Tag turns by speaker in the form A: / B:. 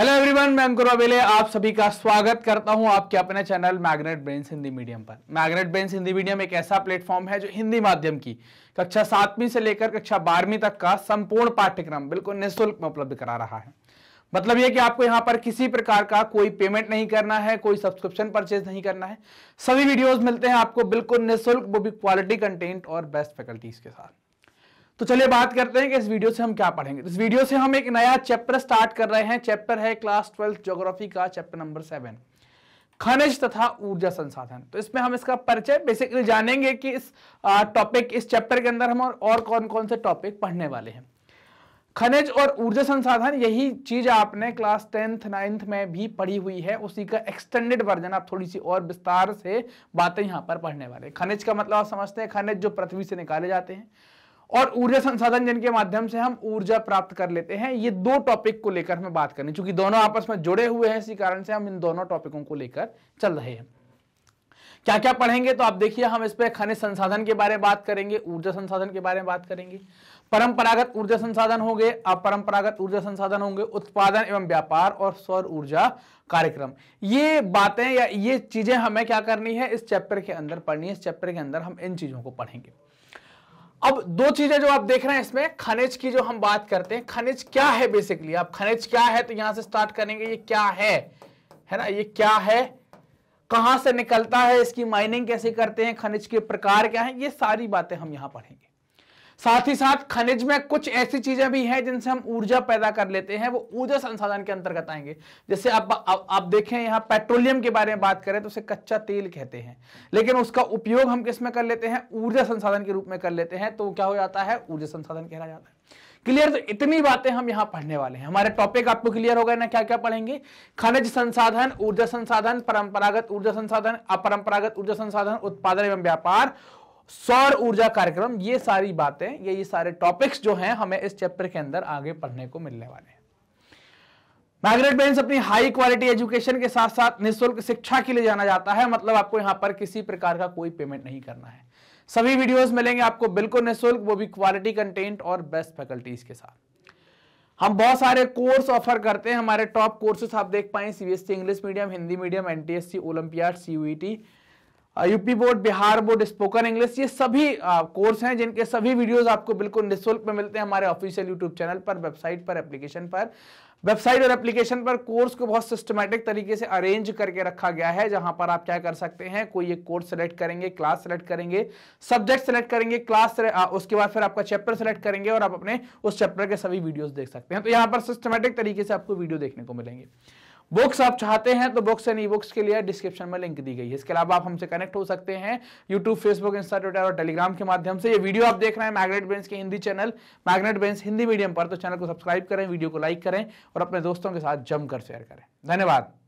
A: hello everyone मैं अंकुर अवेले आप सभी का स्वागत करता हूं आपके अपने channel Magnet Brains Hindi medium पर मैग्नेट ब्रेन्स हिंदी मीडियम एक ऐसा प्लेटफॉर्म है जो हिंदी माध्यम की कक्षा सातवीं से लेकर कक्षा बारहवीं तक का संपूर्ण पाठ्यक्रम बिल्कुल निःशुल्क में उपलब्ध करा रहा है मतलब यह कि आपको यहाँ पर किसी प्रकार का कोई पेमेंट नहीं करना है कोई सब्सक्रिप्शन परचेज नहीं करना है सभी वीडियोज मिलते हैं आपको बिल्कुल निःशुल्क वो भी क्वालिटी कंटेंट और बेस्ट फैकल्टीज के साथ तो चलिए बात करते हैं कि इस वीडियो से हम क्या पढ़ेंगे इस वीडियो से हम एक नया चैप्टर स्टार्ट कर रहे हैं चैप्टर है क्लास ट्वेल्थ ज्योग्राफी का चैप्टर नंबर सेवन खनिज तथा ऊर्जा संसाधन तो इसमें हम इसका परिचय बेसिकली जानेंगे कि इस टॉपिक इस चैप्टर के अंदर हम और, कौन कौन से टॉपिक पढ़ने वाले हैं खनिज और ऊर्जा संसाधन यही चीज आपने क्लास टेंथ नाइन्थ में भी पढ़ी हुई है उसी का एक्सटेंडेड वर्जन आप थोड़ी सी और विस्तार से बातें यहाँ पर पढ़ने वाले खनिज का मतलब आप समझते हैं खनिज जो पृथ्वी से निकाले जाते हैं और ऊर्जा संसाधन जिनके माध्यम से हम ऊर्जा प्राप्त कर लेते हैं ये दो टॉपिक को लेकर हमें बात करनी चूंकि दोनों आपस में जुड़े हुए हैं इसी कारण से हम इन दोनों टॉपिकों को लेकर चल रहे हैं क्या क्या पढ़ेंगे तो आप देखिए हम इस पर खनिज संसाधन के बारे में बात करेंगे ऊर्जा संसाधन के बारे में बात करेंगे परंपरागत ऊर्जा संसाधन होंगे अपरंपरागत ऊर्जा संसाधन होंगे उत्पादन एवं व्यापार और सौर ऊर्जा कार्यक्रम ये बातें या ये चीजें हमें क्या करनी है इस चैप्टर के अंदर पढ़नी है इस चैप्टर के अंदर हम इन चीजों को पढ़ेंगे अब दो चीजें जो आप देख रहे हैं इसमें खनिज की जो हम बात करते हैं खनिज क्या है बेसिकली आप खनिज क्या है तो यहां से स्टार्ट करेंगे ये क्या है है ना ये क्या है कहां से निकलता है इसकी माइनिंग कैसे करते हैं खनिज के प्रकार क्या है ये सारी बातें हम यहां पढ़ेंगे साथ ही साथ खनिज में कुछ ऐसी चीजें भी हैं जिनसे हम ऊर्जा पैदा कर लेते हैं वो ऊर्जा संसाधन के अंतर्गत आएंगे जैसे आप आप, आप देखें यहाँ पेट्रोलियम के बारे में बात करें तो उसे कच्चा तेल कहते हैं लेकिन उसका उपयोग हम किस में कर लेते हैं ऊर्जा संसाधन के रूप में कर लेते हैं तो क्या हो जाता है ऊर्जा संसाधन कहला जाता है क्लियर तो इतनी बातें हम यहाँ पढ़ने वाले हैं हमारे टॉपिक आपको क्लियर हो गए ना क्या क्या पढ़ेंगे खनिज संसाधन ऊर्जा संसाधन परंपरागत ऊर्जा संसाधन अपरंपरागत ऊर्जा संसाधन उत्पादन एवं व्यापार सौर ऊर्जा कार्यक्रम ये सारी बातें ये ये सारे टॉपिक्स जो हैं हमें इस चैप्टर के अंदर आगे पढ़ने को मिलने वाले हैं मैग्रेट बेन्स अपनी हाई क्वालिटी एजुकेशन के साथ साथ निःशुल्क शिक्षा के लिए जाना जाता है मतलब आपको यहाँ पर किसी प्रकार का कोई पेमेंट नहीं करना है सभी वीडियोस मिलेंगे आपको बिल्कुल निःशुल्क वो भी क्वालिटी कंटेंट और बेस्ट फैकल्टीज के साथ हम बहुत सारे कोर्स ऑफर करते हैं हमारे टॉप कोर्सेस आप देख पाए CBSE English medium Hindi medium NTSE olympiad CUET UP board Bihar board spoken English ये सभी कोर्स uh, हैं जिनके सभी वीडियोस आपको बिल्कुल निःशुल्क में मिलते हैं हमारे ऑफिशियल यूट्यूब चैनल पर वेबसाइट पर एप्लीकेशन पर वेबसाइट और एप्लीकेशन पर कोर्स को बहुत सिस्टमैटिक तरीके से अरेंज करके रखा गया है जहां पर आप क्या कर सकते हैं कोई एक कोर्स सेलेक्ट करेंगे क्लास सेलेक्ट करेंगे सब्जेक्ट सेलेक्ट करेंगे क्लास uh, उसके बाद फिर आपका चैप्टर सेलेक्ट करेंगे और आप अपने उस चैप्टर के सभी वीडियोज देख सकते हैं तो यहाँ पर सिस्टमेटिक तरीके से आपको वीडियो देखने को मिलेंगे बुक्स आप चाहते हैं तो बुक्स एंड ई बुक्स के लिए डिस्क्रिप्शन में लिंक दी गई है इसके अलावा आप हमसे कनेक्ट हो सकते हैं यूट्यूब फेसबुक इंस्टा ट्विटर और टेलीग्राम के माध्यम से ये वीडियो आप देख रहे हैं मैग्नेट बेंस के Hindi channel Magnet Brains Hindi medium पर तो चैनल को सब्सक्राइब करें वीडियो को लाइक करें और अपने दोस्तों के साथ जमकर शेयर करें धन्यवाद